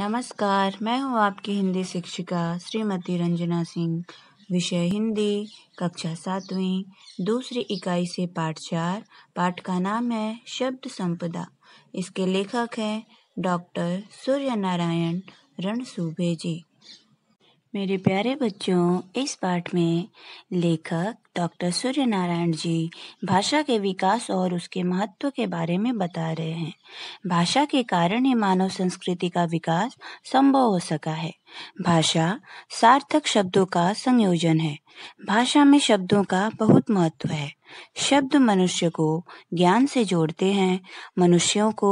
नमस्कार मैं हूँ आपकी हिंदी शिक्षिका श्रीमती रंजना सिंह विषय हिंदी कक्षा सातवीं दूसरी इकाई से पाठ चार पाठ का नाम है शब्द संपदा इसके लेखक हैं डॉक्टर सूर्य नारायण रणसूबे जी मेरे प्यारे बच्चों इस पाठ में लेखक डॉक्टर सूर्य नारायण जी भाषा के विकास और उसके महत्व के बारे में बता रहे हैं भाषा के कारण ही मानव संस्कृति का विकास संभव हो सका है भाषा सार्थक शब्दों का संयोजन है भाषा में शब्दों का बहुत महत्व है शब्द मनुष्य को ज्ञान से जोड़ते हैं मनुष्यों को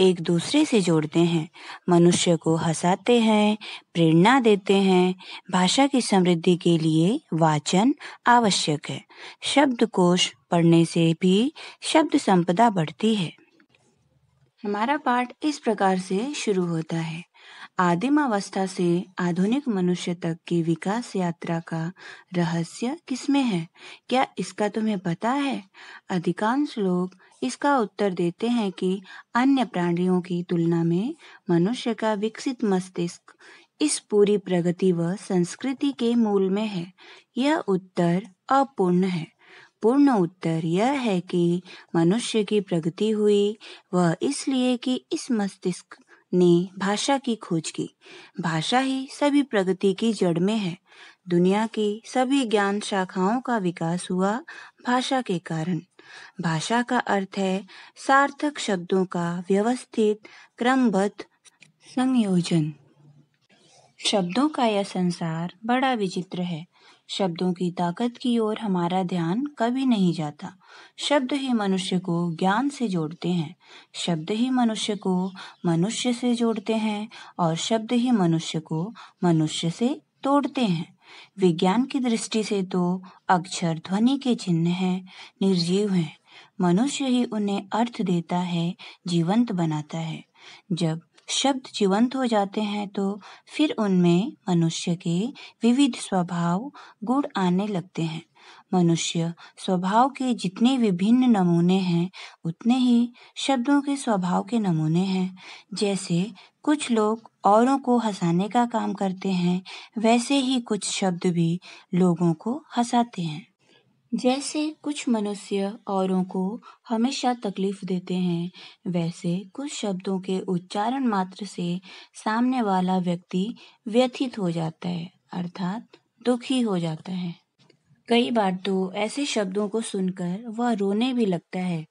एक दूसरे से जोड़ते हैं मनुष्य को हंसाते हैं प्रेरणा देते हैं भाषा की समृद्धि के लिए वाचन आवश्यक आवश्यक है शब्दकोश पढ़ने से भी शब्द संपदा बढ़ती है हमारा पाठ इस प्रकार से शुरू होता है आदिम अवस्था से आधुनिक मनुष्य तक की विकास यात्रा का रहस्य किसमें है क्या इसका तुम्हें पता है अधिकांश लोग इसका उत्तर देते हैं कि अन्य प्राणियों की तुलना में मनुष्य का विकसित मस्तिष्क इस पूरी प्रगति व संस्कृति के मूल में है यह उत्तर अपूर्ण है पूर्ण उत्तर यह है कि मनुष्य की प्रगति हुई वह इसलिए कि इस मस्तिष्क ने भाषा की खोज की भाषा ही सभी प्रगति की जड़ में है दुनिया की सभी ज्ञान शाखाओं का विकास हुआ भाषा के कारण भाषा का अर्थ है सार्थक शब्दों का व्यवस्थित क्रमबद्ध संयोजन शब्दों का यह संसार बड़ा विचित्र है शब्दों की ताकत की ओर हमारा ध्यान कभी नहीं जाता शब्द ही मनुष्य को ज्ञान से जोड़ते हैं शब्द ही मनुष्य को मनुष्य से जोड़ते हैं और शब्द ही मनुष्य को मनुष्य से तोड़ते हैं विज्ञान की दृष्टि से तो अक्षर ध्वनि के चिन्ह हैं निर्जीव हैं मनुष्य ही उन्हें अर्थ देता है जीवंत बनाता है जब शब्द जीवंत हो जाते हैं तो फिर उनमें मनुष्य के विविध स्वभाव गुण आने लगते हैं मनुष्य स्वभाव के जितने विभिन्न नमूने हैं उतने ही शब्दों के स्वभाव के नमूने हैं जैसे कुछ लोग औरों को हंसाने का काम करते हैं वैसे ही कुछ शब्द भी लोगों को हंसाते हैं जैसे कुछ मनुष्य औरों को हमेशा तकलीफ देते हैं वैसे कुछ शब्दों के उच्चारण मात्र से सामने वाला व्यक्ति व्यथित हो जाता है अर्थात दुखी हो जाता है कई बार तो ऐसे शब्दों को सुनकर वह रोने भी लगता है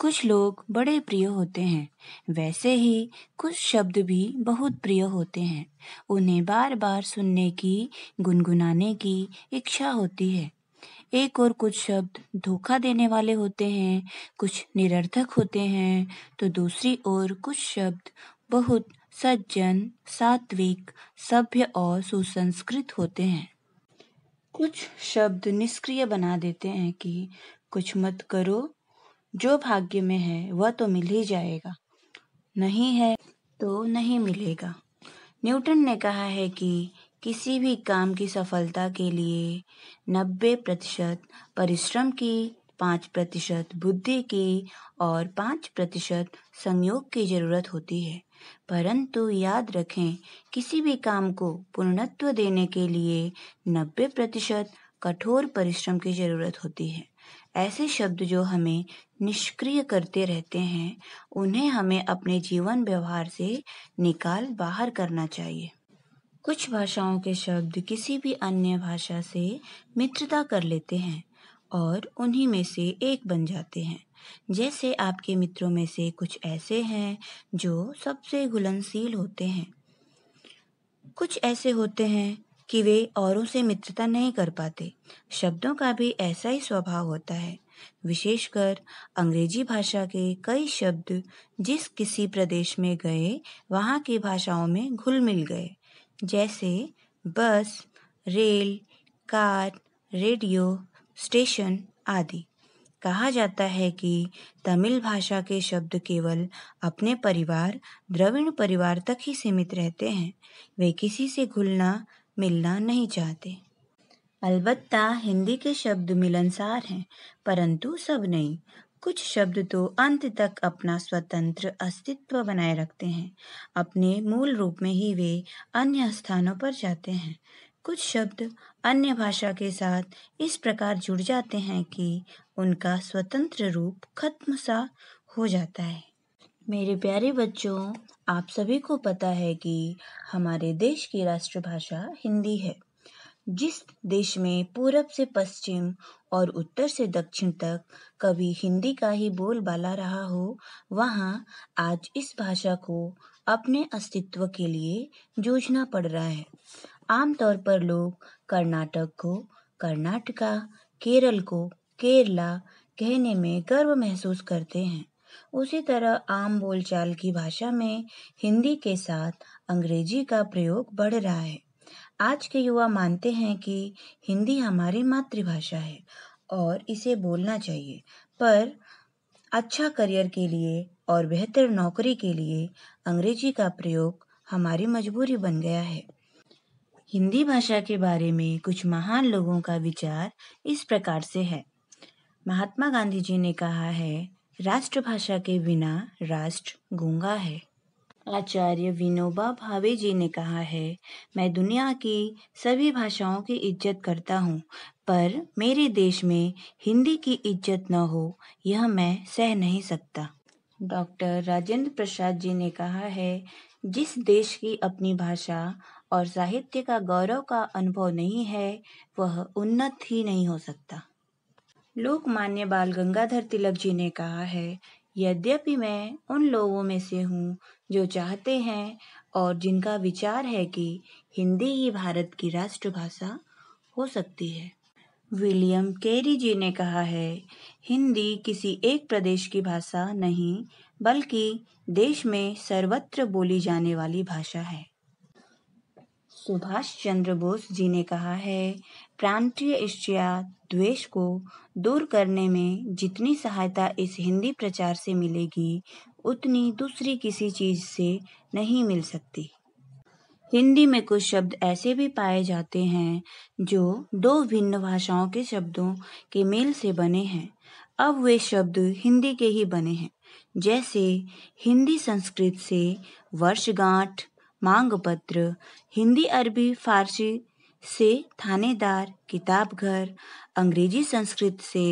कुछ लोग बड़े प्रिय होते हैं वैसे ही कुछ शब्द भी बहुत प्रिय होते हैं उन्हें बार बार सुनने की गुनगुनाने की इच्छा होती है एक और कुछ शब्द धोखा देने वाले होते हैं कुछ निरर्थक होते हैं तो दूसरी ओर कुछ शब्द बहुत सज्जन सात्विक सभ्य और सुसंस्कृत होते हैं कुछ शब्द निष्क्रिय बना देते हैं कि कुछ मत करो जो भाग्य में है वह तो मिल ही जाएगा नहीं है तो नहीं मिलेगा न्यूटन ने कहा है कि किसी भी काम की सफलता के लिए नब्बे प्रतिशत परिश्रम की पाँच प्रतिशत बुद्धि की और पाँच प्रतिशत संयोग की जरूरत होती है परंतु याद रखें किसी भी काम को पूर्णत्व देने के लिए नब्बे प्रतिशत कठोर परिश्रम की जरूरत होती है ऐसे शब्द जो हमें निष्क्रिय करते रहते हैं उन्हें हमें अपने जीवन व्यवहार से निकाल बाहर करना चाहिए कुछ भाषाओं के शब्द किसी भी अन्य भाषा से मित्रता कर लेते हैं और उन्हीं में से एक बन जाते हैं जैसे आपके मित्रों में से कुछ ऐसे हैं जो सबसे घुलनशील होते हैं कुछ ऐसे होते हैं कि वे औरों से मित्रता नहीं कर पाते शब्दों का भी ऐसा ही स्वभाव होता है विशेषकर अंग्रेजी भाषा के कई शब्द जिस किसी प्रदेश में गए वहाँ की भाषाओं में घुल मिल गए जैसे bus rail car radio station आदि कहा जाता है कि तमिल भाषा के शब्द केवल अपने परिवार द्रविण परिवार तक ही सीमित रहते हैं वे किसी से घुलना मिलना नहीं चाहते अलबत्ता हिंदी के शब्द मिलनसार हैं परंतु सब नहीं कुछ शब्द तो अंत तक अपना स्वतंत्र अस्तित्व बनाए रखते हैं अपने मूल रूप में ही वे अन्य स्थानों पर जाते हैं कुछ शब्द अन्य भाषा के साथ इस प्रकार जुड़ जाते हैं कि उनका स्वतंत्र रूप खत्म सा हो जाता है मेरे प्यारे बच्चों आप सभी को पता है कि हमारे देश की राष्ट्रभाषा हिंदी है जिस देश में पूरब से पश्चिम और उत्तर से दक्षिण तक कभी हिंदी का ही बोलबाला रहा हो वहाँ आज इस भाषा को अपने अस्तित्व के लिए जूझना पड़ रहा है आमतौर पर लोग कर्नाटक को कर्नाटका केरल को केरला कहने में गर्व महसूस करते हैं उसी तरह आम बोलचाल की भाषा में हिंदी के साथ अंग्रेजी का प्रयोग बढ़ रहा है आज के युवा मानते हैं कि हिंदी हमारी मातृभाषा है और इसे बोलना चाहिए पर अच्छा करियर के लिए और बेहतर नौकरी के लिए अंग्रेजी का प्रयोग हमारी मजबूरी बन गया है हिंदी भाषा के बारे में कुछ महान लोगों का विचार इस प्रकार से है महात्मा गांधी जी ने कहा है राष्ट्रभाषा के बिना राष्ट्र गूंगा है आचार्य विनोबा भावे जी ने कहा है मैं दुनिया की सभी भाषाओं की इज्जत करता हूँ पर मेरे देश में हिंदी की इज्जत न हो यह मैं सह नहीं सकता डॉक्टर राजेंद्र प्रसाद जी ने कहा है जिस देश की अपनी भाषा और साहित्य का गौरव का अनुभव नहीं है वह उन्नत ही नहीं हो सकता लोकमान्य बाल गंगाधर तिलक जी ने कहा है यद्यपि मैं उन लोगों में से हूँ जो चाहते हैं और जिनका विचार है कि हिंदी ही भारत की राष्ट्रभाषा हो सकती है विलियम केरी जी ने कहा है हिंदी किसी एक प्रदेश की भाषा नहीं बल्कि देश में सर्वत्र बोली जाने वाली भाषा है सुभाष चंद्र बोस जी ने कहा है प्रांतीय ईर्ष्या द्वेष को दूर करने में जितनी सहायता इस हिंदी प्रचार से मिलेगी उतनी दूसरी किसी चीज़ से नहीं मिल सकती हिंदी में कुछ शब्द ऐसे भी पाए जाते हैं जो दो भिन्न भाषाओं के शब्दों के मेल से बने हैं अब वे शब्द हिंदी के ही बने हैं जैसे हिंदी संस्कृत से वर्षगांठ मांग पत्र हिंदी अरबी फारसी से थानेदार किताब घर अंग्रेजी संस्कृत से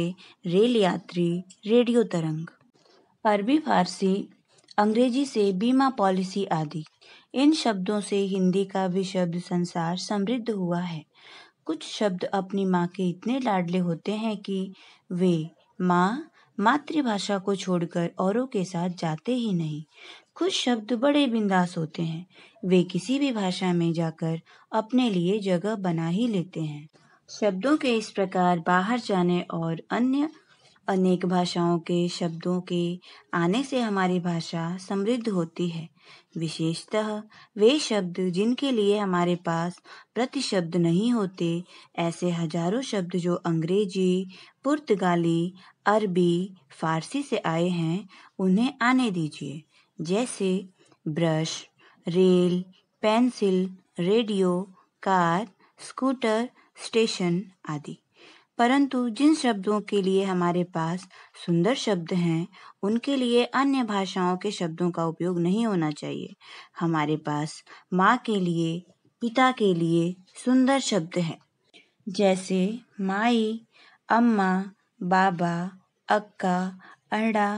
रेल यात्री रेडियो तरंग अरबी फारसी अंग्रेजी से बीमा पॉलिसी आदि इन शब्दों से हिंदी का भी शब्द संसार समृद्ध हुआ है कुछ शब्द अपनी माँ के इतने लाडले होते हैं कि वे माँ मातृभाषा को छोड़कर औरों के साथ जाते ही नहीं कुछ शब्द बड़े बिंदास होते हैं वे किसी भी भाषा में जाकर अपने लिए जगह बना ही लेते हैं शब्दों के इस प्रकार बाहर जाने और अन्य अनेक भाषाओं के शब्दों के आने से हमारी भाषा समृद्ध होती है विशेषतः वे शब्द जिनके लिए हमारे पास प्रतिशब्द नहीं होते ऐसे हजारों शब्द जो अंग्रेजी पुर्तगाली अरबी फारसी से आए हैं उन्हें आने दीजिए जैसे brush rail pencil radio car scooter station आदि परंतु जिन शब्दों के लिए हमारे पास सुंदर शब्द हैं उनके लिए अन्य भाषाओं के शब्दों का उपयोग नहीं होना चाहिए हमारे पास माँ के लिए पिता के लिए सुंदर शब्द हैं जैसे माई अम्मा बाबा अक्का अड़ा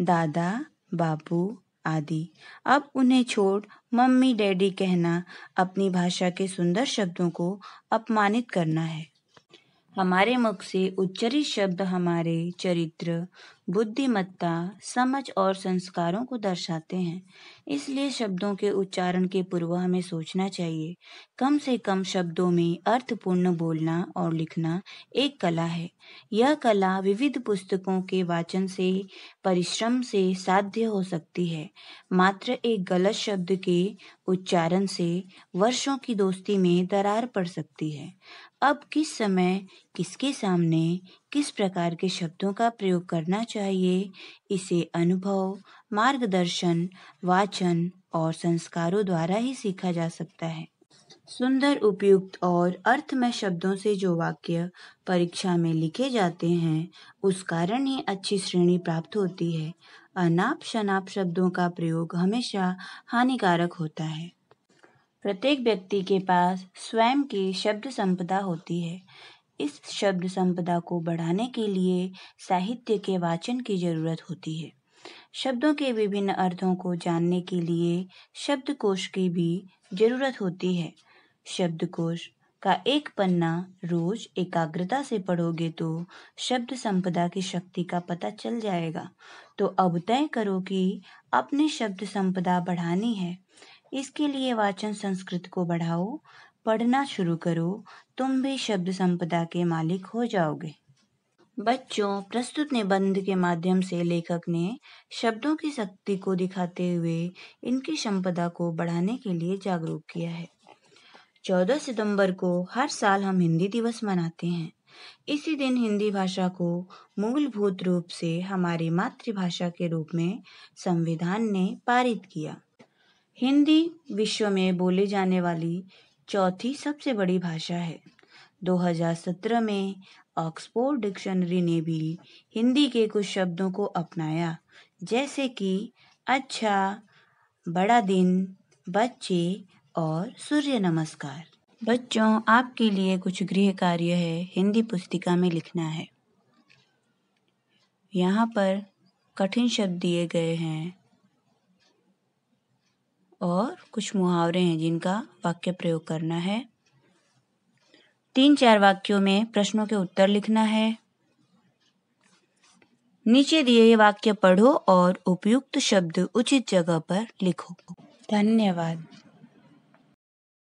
दादा बाबू आदि अब उन्हें छोड़ मम्मी डैडी कहना अपनी भाषा के सुंदर शब्दों को अपमानित करना है हमारे मुख से उच्चरित शब्द हमारे चरित्र बुद्धिमत्ता समझ और संस्कारों को दर्शाते हैं इसलिए शब्दों के उच्चारण के पूर्व हमें सोचना चाहिए कम से कम शब्दों में अर्थपूर्ण बोलना और लिखना एक कला है यह कला विविध पुस्तकों के वाचन से परिश्रम से साध्य हो सकती है मात्र एक गलत शब्द के उच्चारण से वर्षों की दोस्ती में दरार पड़ सकती है अब किस समय किसके सामने किस प्रकार के शब्दों का प्रयोग करना चाहिए इसे अनुभव मार्गदर्शन वाचन और संस्कारों द्वारा ही सीखा जा सकता है सुंदर उपयुक्त और अर्थमय शब्दों से जो वाक्य परीक्षा में लिखे जाते हैं उस कारण ही अच्छी श्रेणी प्राप्त होती है अनाप शनाप शब्दों का प्रयोग हमेशा हानिकारक होता है प्रत्येक व्यक्ति के पास स्वयं की शब्द संपदा होती है इस शब्द संपदा को बढ़ाने के लिए साहित्य के वाचन की जरूरत होती है शब्दों के विभिन्न अर्थों को जानने के लिए शब्दकोश की भी जरूरत होती है शब्दकोश का एक पन्ना रोज एकाग्रता से पढ़ोगे तो शब्द संपदा की शक्ति का पता चल जाएगा तो अब तय करो कि अपने शब्द संपदा बढ़ानी है इसके लिए वाचन संस्कृत को बढ़ाओ पढ़ना शुरू करो तुम भी शब्द संपदा के मालिक हो जाओगे बच्चों प्रस्तुत निबंध के माध्यम से लेखक ने शब्दों की शक्ति को दिखाते हुए इनकी संपदा को बढ़ाने के लिए जागरूक किया है 14 सितंबर को हर साल हम हिंदी दिवस मनाते हैं इसी दिन हिंदी भाषा को मूलभूत रूप से हमारी मातृभाषा के रूप में संविधान ने पारित किया हिंदी विश्व में बोले जाने वाली चौथी सबसे बड़ी भाषा है 2017 में ऑक्सफोर्ड डिक्शनरी ने भी हिंदी के कुछ शब्दों को अपनाया जैसे कि अच्छा बड़ा दिन बच्चे और सूर्य नमस्कार बच्चों आपके लिए कुछ गृह कार्य है हिंदी पुस्तिका में लिखना है यहाँ पर कठिन शब्द दिए गए हैं और कुछ मुहावरे हैं जिनका वाक्य प्रयोग करना है तीन चार वाक्यों में प्रश्नों के उत्तर लिखना है नीचे दिए ये वाक्य पढ़ो और उपयुक्त शब्द उचित जगह पर लिखो धन्यवाद